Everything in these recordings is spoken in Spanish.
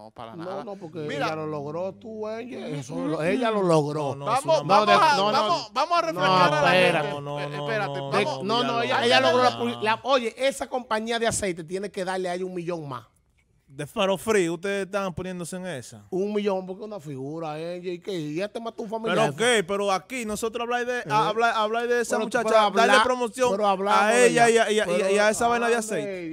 no, para nada. No, porque ella lo logró tú, ella. Mm-hmm. ella lo logró. vamos, a, vamos, vamos, a refrescar a la gente. No, espérate, no, no, ella, logró la, Oye, esa compañía de aceite tiene que darle ahí un millón más. De Faro ustedes están poniéndose en esa. Un millón, porque una figura, eh, Y que y este mató un familiar. Pero ok, pero aquí nosotros habláis de, eh, de esa muchacha, darle promoción a ella, y, a, esa vaina de aceite.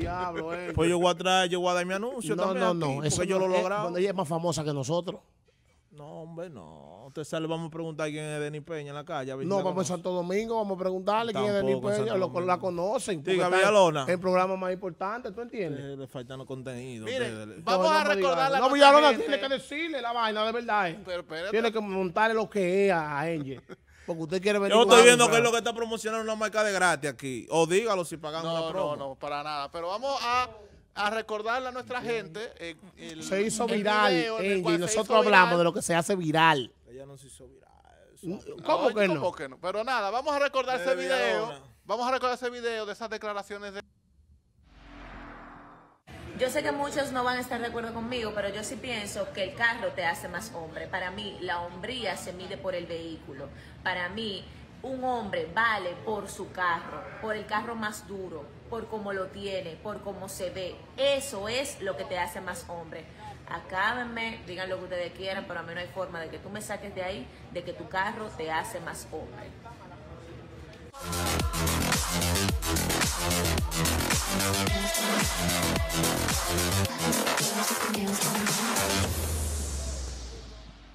Pues eh. yo voy a yo voy a dar mi anuncio no, también. No, no, eso yo lo lograba. Cuando ella es más famosa que nosotros. No, hombre, no. Usted le vamos a preguntar quién es Denis Peña en la calle. no, vamos a Santo Domingo, vamos a preguntarle quién es Denis Peña. la conocen. Diga Villalona. El programa más importante, ¿tú entiendes? le faltan los contenidos. Mire, vamos a recordar la No, Villalona tiene que decirle la vaina de verdad. Eh. tiene que montarle lo que es a Engel. Porque usted quiere ver... Yo estoy viendo que es lo que está promocionando una marca de gratis aquí. O dígalo si pagan la una promo. No, no, para nada. Pero vamos a a recordarle a nuestra gente. Eh, se hizo viral, y nosotros hablamos de lo que se hace viral. Ella no se hizo viral. ¿Cómo, ah, Pero nada, vamos a recordar ese video. Vamos a recordar ese video de esas declaraciones de. Yo sé que muchos no van a estar de acuerdo conmigo, pero yo sí pienso que el carro te hace más hombre. Para mí, la hombría se mide por el vehículo. Para mí, un hombre vale por su carro, por el carro más duro, por cómo lo tiene, por cómo se ve. Eso es lo que te hace más hombre. Acábenme, digan lo que ustedes quieran, pero a mí no hay forma de que tú me saques de ahí, de que tu carro te hace más hombre.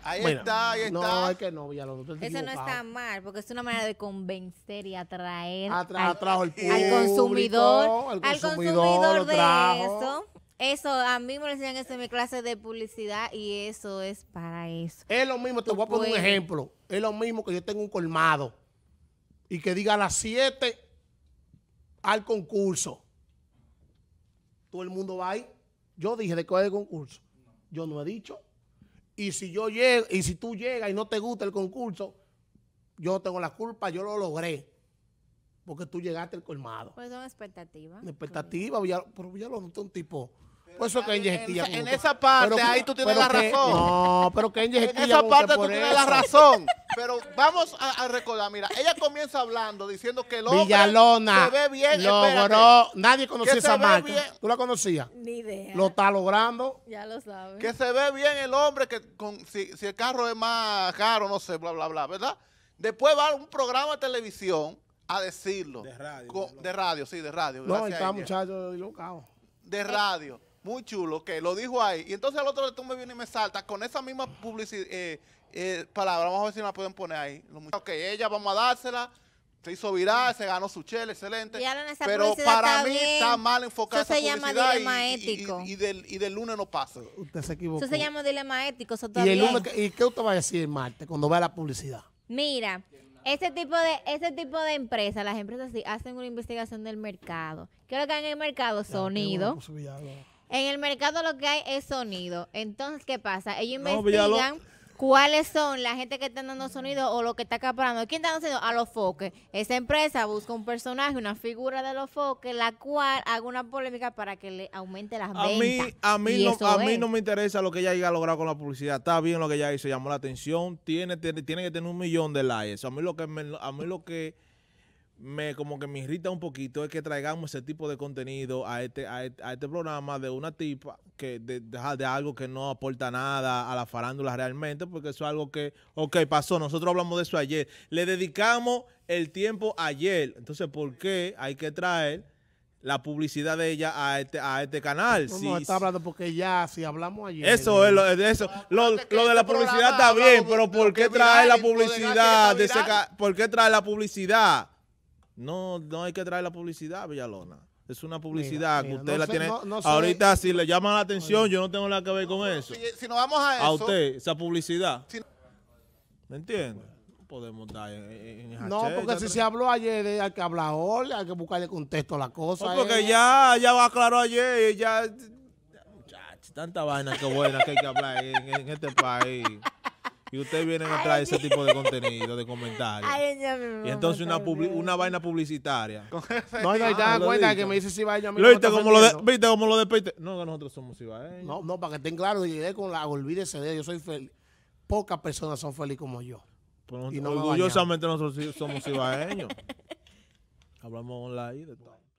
Ahí está, ahí está. No, que no, Eso no está mal, porque es una manera de convencer y atraer al, consumidor, al consumidor, de eso. Eso, a mí me lo enseñan en mi clase de publicidad y eso es para eso. Es lo mismo, te voy a poner un ejemplo. Es lo mismo que yo tengo un colmado y que diga a las 7 al concurso. Todo el mundo va ahí. Yo dije de qué es el concurso. Yo no he dicho. Y si yo llego, y si tú llegas y no te gusta el concurso, yo tengo la culpa, yo lo logré. Porque tú llegaste el colmado. Pues expectativa. expectativas. expectativa. pero ya lo noté un tipo pues eso que En, esa parte, ahí tú tienes la razón. No, pero que En esa parte tú tienes la razón. Pero vamos a, recordar, mira, ella comienza hablando diciendo que el hombre se ve bien. Logró, nadie conocía esa marca. ¿Tú la conocías? Ni idea. Lo está logrando. Ya lo sabes. Que se ve bien el hombre, que si, el carro es más caro, no sé, bla, bla, bla, ¿verdad? Después va a un programa de televisión a decirlo. De radio. de radio, sí, de radio. No, está muchacho locao. De radio muy chulo, que lo dijo ahí. Y entonces el otro día tú me viene y me salta con esa misma publicidad, eh, eh, palabra. Vamos a ver si me la pueden poner ahí. ok, ella, vamos a dársela. Se hizo viral, se ganó su chel, excelente. Pero para mí está mal enfocada eso se llama dilema ético. Y, del, y del lunes no pasa. Usted se equivocó. Eso se llama dilema ético. Eso ¿Y, ¿Y qué usted va a decir el martes cuando vea la publicidad? Mira, ese tipo de ese tipo de empresas, las empresas sí hacen una investigación del mercado. ¿Qué es lo que hay en el mercado? Sonido. En el mercado lo que hay es sonido. Entonces, ¿qué pasa? Ellos pues investigan cuáles son la gente que está dando sonido o lo que está acaparando. ¿Quién está dando sonido? A los foques. Esa empresa busca un personaje, una figura de los foques, la cual haga una polémica para que le aumente las a Mí, a mí, no, a mí no me interesa lo que ella haya logrado con la publicidad. Está bien lo que ella hizo, llamó la atención. Tiene, tiene, que tener un millón de likes. A mí lo que... a mí lo que me como que me irrita un poquito es que traigamos ese tipo de contenido a este, a e, este, programa de una tipa que de, de, algo que no aporta nada a la farándula realmente, porque eso es algo que, ok, pasó, nosotros hablamos de eso ayer, le dedicamos el tiempo ayer, entonces, ¿por qué hay que traer la publicidad de ella a este, a este canal. No, está hablando porque ya, si hablamos ayer. Eso eh. es lo, eso. Lo, de la este publicidad está bien, pero ¿por qué traer la publicidad de ese ¿Por qué traer la publicidad? No, no hay que traer la publicidad Villalona. Es una publicidad que usted la tiene. Ahorita, si le llama la atención, yo no tengo nada que ver con eso. Si, vamos a eso. A usted, esa publicidad. ¿Me entiende? podemos dar en, No, porque si se habló ayer, eh, hay que hablar hoy, hay que buscarle contexto a la cosa. No, porque eh. ya, ya va claro ayer, ya... Muchachos, tanta vaina que buena que hay que hablar en este país y ustedes vienen a traer ese tipo de contenido, de comentarios. y entonces una, una vaina publicitaria. no, no, y ah, te das cuenta que me dice si va a ¿Viste cómo lo, ¿Viste lo despiste? No, que nosotros somos a No, no, para que estén claros, con la, olvídese de yo soy feliz. Pocas personas son felices como yo. Pues y orgullosamente nosotros somos ir. Hablamos online de todo.